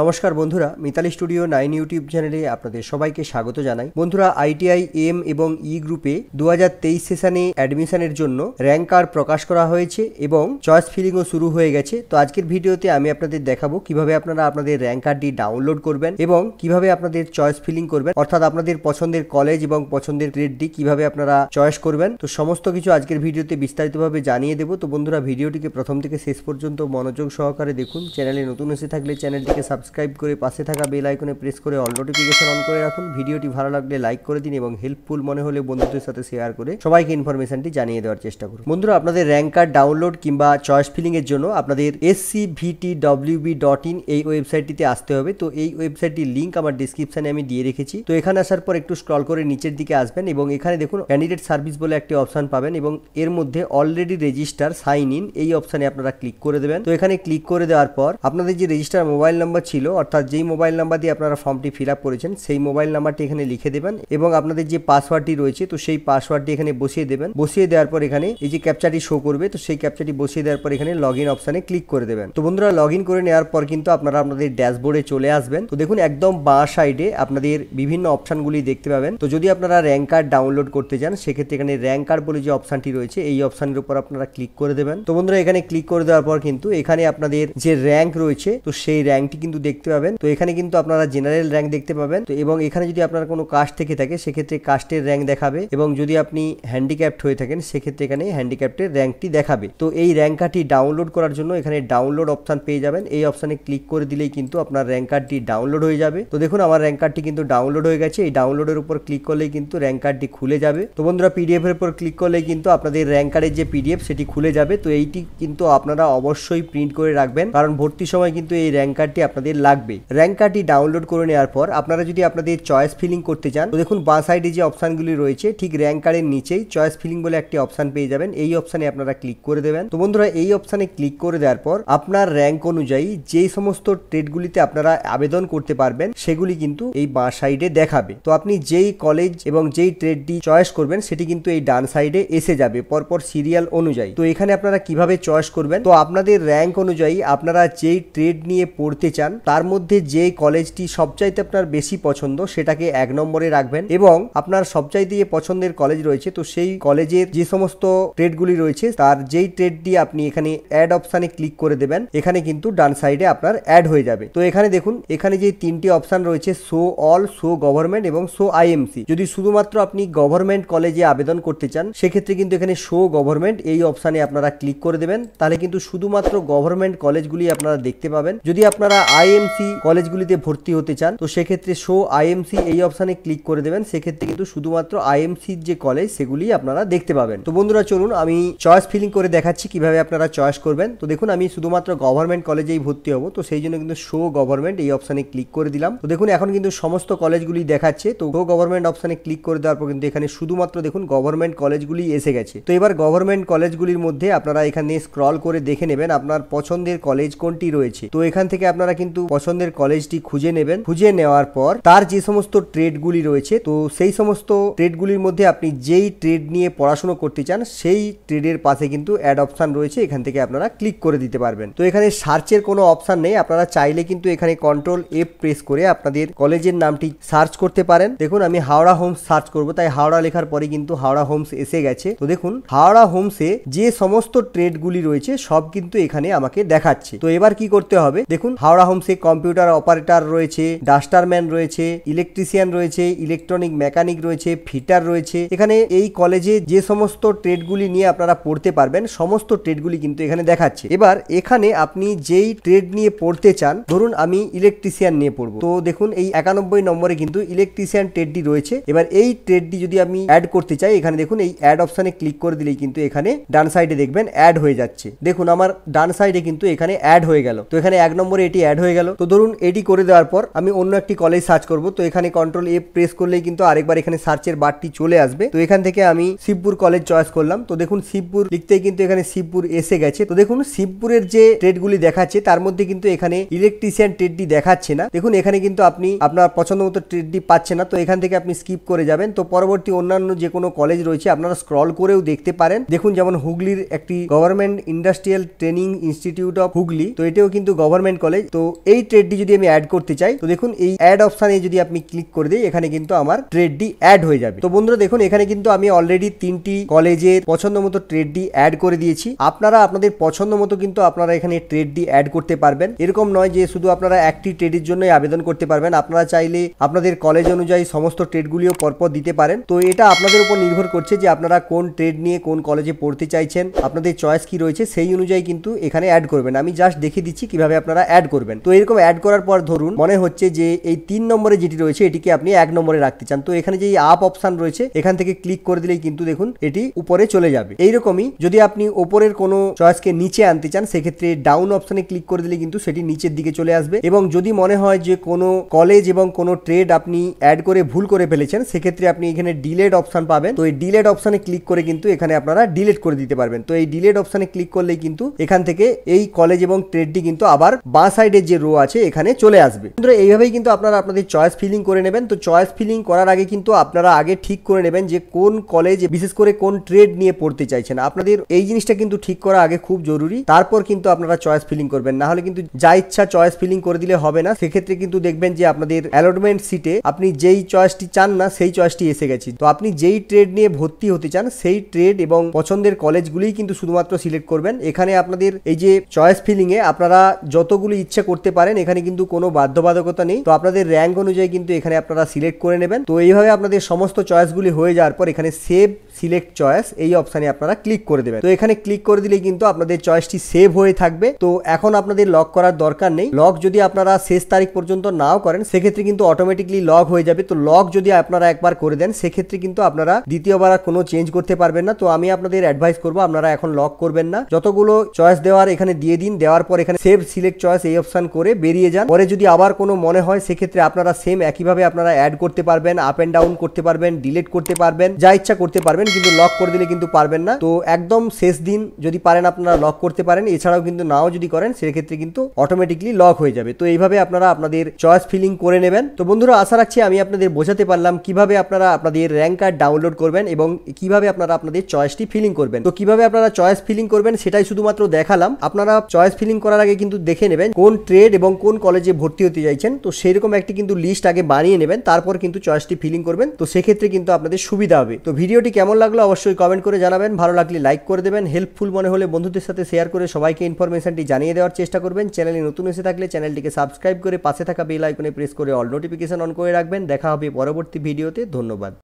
নমস্কার বন্ধুরা Mitali studio nine YouTube চ্যানেলে আপনাদের সবাইকে স্বাগত জানাই বন্ধুরা আইটিআই এম এবং ই গ্রুপে দু হাজার তেইশ সেশনে অ্যাডমিশনের জন্য র্যাঙ্ক কার্ড প্রকাশ করা হয়েছে এবং চয়েস ফিলিংও শুরু হয়ে গেছে তো আজকের ভিডিওতে আমি আপনাদের দেখাবো কিভাবে আপনারা আপনাদের র্যাঙ্ক কার্ডটি ডাউনলোড করবেন এবং কিভাবে আপনাদের চয়েস ফিলিং করবেন অর্থাৎ আপনাদের পছন্দের কলেজ এবং পছন্দের গ্রেডটি কিভাবে আপনারা চয়েস করবেন তো সমস্ত কিছু আজকের ভিডিওতে বিস্তারিতভাবে জানিয়ে দেবো তো বন্ধুরা ভিডিওটিকে প্রথম থেকে শেষ পর্যন্ত মনোযোগ সহকারে দেখুন চ্যানেলে নতুন এসে থাকলে চ্যানেলটিকে সাবস্ক্রাইব সাবস্ক্রাইব করে পাশে থাকা বেল আইকনে প্রেস করে অল নোটিফিকেশন অন করে রাখুন ভিডিওটি ভালো লাগলে লাইক করে দিন এবং হেল্পফুল মনে হলে বন্ধুদের সাথে শেয়ার করে সবাইকে ইনফরমেশনটি জানিয়ে দেওয়ার চেষ্টা করুন বন্ধুরা আপনাদের র্যাঙ্ক কার্ড ডাউনলোড কিংবা চয়েস ফিলিংয়ের জন্য আপনাদের এসসিভিটি ডট ইন এই ওয়েবসাইটটিতে আসতে হবে তো এই ওয়েবসাইটটির লিঙ্ক আমার ডিসক্রিপশানে আমি দিয়ে রেখেছি তো এখানে আসার পর একটু স্ক্রল করে নিচের দিকে আসবেন এবং এখানে দেখুন ক্যান্ডিডেট সার্ভিস বলে একটি অপশান পাবেন এবং এর মধ্যে অলরেডি রেজিস্টার সাইন ইন এই অপশানে আপনারা ক্লিক করে দেবেন তো এখানে ক্লিক করে দেওয়ার পর আপনাদের যে রেজিস্টার মোবাইল নম্বর ছিল অর্থাৎ যেই মোবাইল নাম্বার দিয়ে আপনারা ফর্মটি ফিল করেছেন সেই মোবাইল নাম্বারটি এখানে লিখে দেবেন এবং আপনাদের যে পাসওয়ার্ডটি রয়েছে তো সেই পাসওয়ার্ডটি এখানে বসিয়ে দেবেন বসিয়ে দেওয়ার পর এখানে এই যে ক্যাপচাটি শো করবে তো সেই ক্যাপচাটি বসিয়ে দেওয়ার পর এখানে লগ ইন অপশানে ক্লিক করে দেবেন তো বন্ধুরা লগ ইন করে নেওয়ার পর কিন্তু আপনারা আপনাদের ড্যাশবোর্ডে চলে আসবেন তো দেখুন একদম বাঁ সাইডে আপনাদের বিভিন্ন অপশানগুলি দেখতে পাবেন তো যদি আপনারা র্যাঙ্ক কার্ড ডাউনলোড করতে চান সেক্ষেত্রে এখানে র্যাঙ্ক কার্ড বলে যে অপশানটি রয়েছে এই অপশানের উপর আপনারা ক্লিক করে দেবেন তো বন্ধুরা এখানে ক্লিক করে দেওয়ার পর কিন্তু এখানে আপনাদের যে র্যাঙ্ক রয়েছে তো সেই র্যাঙ্কটি কিন্তু দেখতে পাবেন তো এখানে কিন্তু আপনারা জেনারেল র্যাঙ্ক দেখতে পাবেন তো এবং এখানে যদি আপনার কোনো কাস্ট থেকে থাকে সেক্ষেত্রে কাস্টের র্যাঙ্ক দেখাবে এবং যদি আপনি হ্যান্ডিক্যাপ্ট হয়ে থাকেন সেক্ষেত্রে এখানে হ্যান্ডিক্যাপ্টের র্যাঙ্কটি দেখাবে তো এই র্যাঙ্ক কার্ডটি ডাউনলোড করার জন্য এখানে ডাউনলোড অপশান পেয়ে যাবেন এই অপশানে ক্লিক করে দিলেই কিন্তু আপনার র্যাঙ্ক কার্ডটি ডাউনলোড হয়ে যাবে তো দেখুন আমার র্যাঙ্ক কার্ডটি কিন্তু ডাউনলোড হয়ে গেছে এই ডাউনলোডের উপর ক্লিক করলেই কিন্তু র্যাঙ্ক কার্ডটি খুলে যাবে তো বন্ধুরা পিডিএফ এর উপর ক্লিক করলেই কিন্তু আপনাদের র্যাঙ্ক কার্ডের যে পিডিএফ সেটি খুলে যাবে তো এইটি কিন্তু আপনারা অবশ্যই প্রিন্ট করে রাখবেন কারণ ভর্তির সময় কিন্তু এই র্যাঙ্ক কার্ডটি আপনাদের আপনাদের লাগবে র্যাঙ্ক কার্ডটি ডাউনলোড করে নেওয়ার পর আপনারা যদি আপনাদের চয়েস ফিলিং করতে চান তো দেখুন বাঁ সাইডে যে অপশানগুলি রয়েছে ঠিক র্যাঙ্ক কার্ডের নিচেই চয়েস ফিলিং বলে একটি অপশান পেয়ে যাবেন এই অপশানে আপনারা ক্লিক করে দেবেন তো বন্ধুরা এই অপশানে ক্লিক করে দেওয়ার পর আপনার র্যাঙ্ক অনুযায়ী যেই সমস্ত ট্রেডগুলিতে আপনারা আবেদন করতে পারবেন সেগুলি কিন্তু এই বাঁ সাইডে দেখাবে তো আপনি যেই কলেজ এবং যেই ট্রেডটি চয়েস করবেন সেটি কিন্তু এই ডান সাইডে এসে যাবে পরপর সিরিয়াল অনুযায়ী তো এখানে আপনারা কিভাবে চয়েস করবেন তো আপনাদের র্যাঙ্ক অনুযায়ী আপনারা যেই ট্রেড নিয়ে পড়তে চান তার মধ্যে যে কলেজটি সবচাইতে আপনার বেশি পছন্দ সেটাকে এক নম্বরে রাখবেন এবং আপনার সবচাইতে যে পছন্দের কলেজ রয়েছে তো সেই কলেজের যে সমস্ত ট্রেডগুলি রয়েছে তার যেই ট্রেডটি আপনি এখানে অ্যাড অপশানে ক্লিক করে দেবেন এখানে কিন্তু ডান সাইডে আপনার অ্যাড হয়ে যাবে তো এখানে দেখুন এখানে যে তিনটি অপশান রয়েছে শো অল শো গভর্নমেন্ট এবং শো আইএমসি যদি শুধুমাত্র আপনি গভর্নমেন্ট কলেজে আবেদন করতে চান সেক্ষেত্রে কিন্তু এখানে শো গভর্নমেন্ট এই অপশানে আপনারা ক্লিক করে দেবেন তাহলে কিন্তু শুধুমাত্র গভর্নমেন্ট কলেজগুলি আপনারা দেখতে পাবেন যদি আপনারা আইএমসি কলেজগুলিতে ভর্তি হতে চান তো সেক্ষেত্রে শো আইএমসি এই অপশানে ক্লিক করে দেবেন সেক্ষেত্রে কিন্তু শুধুমাত্র আইএমসির যে কলেজ সেগুলি আপনারা দেখতে পাবেন তো বন্ধুরা চলুন আমি চয়েস ফিলিং করে দেখাচ্ছি কিভাবে আপনারা চয়েস করবেন তো দেখুন আমি শুধুমাত্র গভর্নমেন্ট কলেজেই ভর্তি হবো তো সেই জন্য কিন্তু শো গভর্নমেন্ট এই অপশানে ক্লিক করে দিলাম তো দেখুন এখন কিন্তু সমস্ত কলেজগুলি দেখাচ্ছে তো শো গভর্নমেন্ট অপশানে ক্লিক করে দেওয়ার পর কিন্তু এখানে শুধুমাত্র দেখুন গভর্নমেন্ট কলেজগুলি এসে গেছে তো এবার গভর্নমেন্ট কলেজগুলির মধ্যে আপনারা এখানে স্ক্রল করে দেখে নেবেন আপনার পছন্দের কলেজ কোনটি রয়েছে তো এখান থেকে আপনারা কিন্তু কিন্তু পছন্দের কলেজটি খুঁজে নেবেন খুঁজে নেওয়ার পর তার যে সমস্ত ট্রেডগুলি রয়েছে তো সেই সমস্ত ট্রেডগুলির মধ্যে আপনি যেই ট্রেড নিয়ে পড়াশুনো করতে চান সেই ট্রেডের পাশে কিন্তু অ্যাড অপশান রয়েছে এখান থেকে আপনারা ক্লিক করে দিতে পারবেন তো এখানে সার্চের কোনো অপশান নেই আপনারা চাইলে কিন্তু এখানে কন্ট্রোল এফ প্রেস করে আপনাদের কলেজের নামটি সার্চ করতে পারেন দেখুন আমি হাওড়া হোমস সার্চ করব তাই হাওড়া লেখার পরে কিন্তু হাওড়া হোমস এসে গেছে তো দেখুন হাওড়া হোমসে যে সমস্ত ট্রেডগুলি রয়েছে সব কিন্তু এখানে আমাকে দেখাচ্ছে তো এবার কি করতে হবে দেখুন হাওড়া হোমস সে কম্পিউটার অপারেটর রয়েছে ডাস্টারম্যান রয়েছে ইলেকট্রিশিয়ান রয়েছে ইলেকট্রনিক মেকানিক রয়েছে ফিটার রয়েছে এখানে এই কলেজে যে সমস্ত ট্রেডগুলি নিয়ে আপনারা পড়তে পারবেন সমস্ত ট্রেডগুলি কিন্তু এখানে দেখাচ্ছে এবার এখানে আপনি যেই ট্রেড নিয়ে পড়তে চান ধরুন আমি ইলেকট্রিশিয়ান নিয়ে পড়বো তো দেখুন এই একানব্বই নম্বরে কিন্তু ইলেকট্রিশিয়ান ট্রেডটি রয়েছে এবার এই ট্রেডটি যদি আমি অ্যাড করতে চাই এখানে দেখুন এই অ্যাড অপশানে ক্লিক করে দিলেই কিন্তু এখানে ডান সাইডে দেখবেন অ্যাড হয়ে যাচ্ছে দেখুন আমার ডান সাইডে কিন্তু এখানে অ্যাড হয়ে গেল তো এখানে এক নম্বরে এটি অ্যাড হয়ে হয়ে গেল তো ধরুন এটি করে দেওয়ার পর আমি অন্য একটি কলেজ সার্চ করব তো এখানে কন্ট্রোল এ প্রেস করলেই কিন্তু আরেকবার এখানে সার্চের বারটি চলে আসবে তো এখান থেকে আমি শিবপুর কলেজ চয়েস করলাম তো দেখুন শিবপুর লিখতেই কিন্তু এখানে শিবপুর এসে গেছে তো দেখুন শিবপুরের যে ট্রেডগুলি দেখাচ্ছে তার মধ্যে কিন্তু এখানে ইলেকট্রিশিয়ান ট্রেডটি দেখাচ্ছে না দেখুন এখানে কিন্তু আপনি আপনার পছন্দ মতো ট্রেডটি পাচ্ছে না তো এখান থেকে আপনি স্কিপ করে যাবেন তো পরবর্তী অন্যান্য যে কোনো কলেজ রয়েছে আপনারা স্ক্রল করেও দেখতে পারেন দেখুন যেমন হুগলির একটি government industrial training institute of Hooghly তো এটাও কিন্তু গভর্নমেন্ট কলেজ তো এই ট্রেডটি যদি আমি অ্যাড করতে চাই তো দেখুন এই অ্যাড অপশানে যদি আপনি ক্লিক করে দিই এখানে কিন্তু আমার ট্রেডটি অ্যাড হয়ে যাবে তো বন্ধুরা দেখুন এখানে কিন্তু আমি অলরেডি তিনটি কলেজে পছন্দ মতো ট্রেডটি অ্যাড করে দিয়েছি আপনারা আপনাদের পছন্দ মতো কিন্তু আপনারা এখানে ট্রেডটি অ্যাড করতে পারবেন এরকম নয় যে শুধু আপনারা একটি ট্রেডের জন্যই আবেদন করতে পারবেন আপনারা চাইলে আপনাদের কলেজ অনুযায়ী সমস্ত ট্রেডগুলিও পরপর দিতে পারেন তো এটা আপনাদের উপর নির্ভর করছে যে আপনারা কোন ট্রেড নিয়ে কোন কলেজে পড়তে চাইছেন আপনাদের চয়েস কি রয়েছে সেই অনুযায়ী কিন্তু এখানে অ্যাড করবেন আমি জাস্ট দেখে দিচ্ছি কিভাবে আপনারা অ্যাড করবেন তো এরকম অ্যাড করার পর ধরুন মনে হচ্ছে যে এই তিন নম্বরে যেটি রয়েছে এটিকে আপনি এক নম্বরে রাখতে চান তো এখানে যে আপ অপশান রয়েছে এখান থেকে ক্লিক করে দিলেই কিন্তু দেখুন এটি উপরে চলে যাবে এইরকমই যদি আপনি ওপরের কোনো চয়েসকে নিচে আনতে চান সেক্ষেত্রে ডাউন অপশানে ক্লিক করে দিলে কিন্তু সেটি নিচের দিকে চলে আসবে এবং যদি মনে হয় যে কোনো কলেজ এবং কোনো ট্রেড আপনি অ্যাড করে ভুল করে ফেলেছেন সেক্ষেত্রে আপনি এখানে ডিলেড অপশান পাবেন তো এই ডিলেড অপশানে ক্লিক করে কিন্তু এখানে আপনারা ডিলেট করে দিতে পারবেন তো এই ডিলেট অপশানে ক্লিক করলেই কিন্তু এখান থেকে এই কলেজ এবং ট্রেডটি কিন্তু আবার বাঁ সাইডের যে রো আছে এখানে চলে আসবে বন্ধুরা এইভাবেই কিন্তু আপনারা আপনাদের চয়েস ফিলিং করে নেবেন তো চয়েস ফিলিং করার আগে কিন্তু আপনারা আগে ঠিক করে নেবেন যে কোন কলেজ বিশেষ করে কোন ট্রেড নিয়ে পড়তে চাইছেন আপনাদের এই জিনিসটা কিন্তু ঠিক করা আগে খুব জরুরি তারপর কিন্তু আপনারা চয়েস ফিলিং করবেন না হলে কিন্তু যা ইচ্ছা চয়েস ফিলিং করে দিলে হবে না সেক্ষেত্রে কিন্তু দেখবেন যে আপনাদের অ্যালটমেন্ট সিটে আপনি যেই চয়েসটি চান না সেই চয়েসটি এসে গেছে তো আপনি যেই ট্রেড নিয়ে ভর্তি হতে চান সেই ট্রেড এবং পছন্দের কলেজগুলিই কিন্তু শুধুমাত্র সিলেক্ট করবেন এখানে আপনাদের এই যে চয়েস ফিলিংয়ে আপনারা যতগুলি ইচ্ছে করতে পারেন এখানে কিন্তু কোনো বাধ্যবাধকতা নেই তো আপনাদের র্যাঙ্ক অনুযায়ী কিন্তু এখানে আপনারা সিলেক্ট করে নেবেন তো এইভাবে আপনাদের সমস্ত চয়েসগুলি হয়ে যাওয়ার পর এখানে সেভ সিলেক্ট চয়েস এই অপশানে আপনারা ক্লিক করে দেবেন তো এখানে ক্লিক করে দিলে কিন্তু আপনাদের চয়েসটি সেভ হয়ে থাকবে তো এখন আপনাদের লক করার দরকার নেই লক যদি আপনারা শেষ তারিখ পর্যন্ত নাও করেন সেক্ষেত্রে কিন্তু অটোমেটিকলি লক হয়ে যাবে তো লক যদি আপনারা একবার করে দেন সেক্ষেত্রে কিন্তু আপনারা দ্বিতীয়বার আর কোনো চেঞ্জ করতে পারবেন না তো আমি আপনাদের অ্যাডভাইস করবো আপনারা এখন লক করবেন না যতগুলো চয়েস দেওয়ার এখানে দিয়ে দিন দেওয়ার পর এখানে সেভ সিলেক্ট চয়েস এই অপশান করে বেরিয়ে যান পরে যদি আবার কোনো মনে হয় সেক্ষেত্রে আপনারা সেম একইভাবে আপনারা অ্যাড করতে পারবেন আপ অ্যান্ড ডাউন করতে পারবেন ডিলেট করতে পারবেন যা ইচ্ছা করতে পারবেন কিন্তু লক করে দিলে কিন্তু পারবেন না তো একদম শেষ দিন যদি পারেন আপনারা লক করতে পারেন এছাড়াও কিন্তু নাও যদি করেন সেক্ষেত্রে কিন্তু অটোমেটিকলি লক হয়ে যাবে তো এইভাবে আপনারা আপনাদের চয়েস ফিলিং করে নেবেন তো বন্ধুরা আশা রাখছি আমি আপনাদের বোঝাতে পারলাম কিভাবে আপনারা আপনাদের র্যাঙ্ক কার্ড ডাউনলোড করবেন এবং কিভাবে আপনারা আপনাদের চয়েসটি ফিলিং করবেন তো কিভাবে আপনারা চয়েস ফিলিং করবেন সেটাই শুধুমাত্র দেখালাম আপনারা চয়েস ফিলিং করার আগে কিন্তু দেখে নেবেন কোন ট্রেড গ্রেড এবং কোন কলেজে ভর্তি হতে চাইছেন তো সেরকম একটি কিন্তু লিস্ট আগে বানিয়ে নেবেন তারপর কিন্তু চয়েসটি ফিলিং করবেন তো সেক্ষেত্রে কিন্তু আপনাদের সুবিধা হবে তো ভিডিওটি কেমন লাগলো অবশ্যই কমেন্ট করে জানাবেন ভালো লাগলে লাইক করে দেবেন হেল্পফুল মনে হলে বন্ধুদের সাথে শেয়ার করে সবাইকে ইনফরমেশনটি জানিয়ে দেওয়ার চেষ্টা করবেন চ্যানেলে নতুন এসে থাকলে চ্যানেলটিকে সাবস্ক্রাইব করে পাশে থাকা বেল আইকনে প্রেস করে অল নোটিফিকেশন অন করে রাখবেন দেখা হবে পরবর্তী ভিডিওতে ধন্যবাদ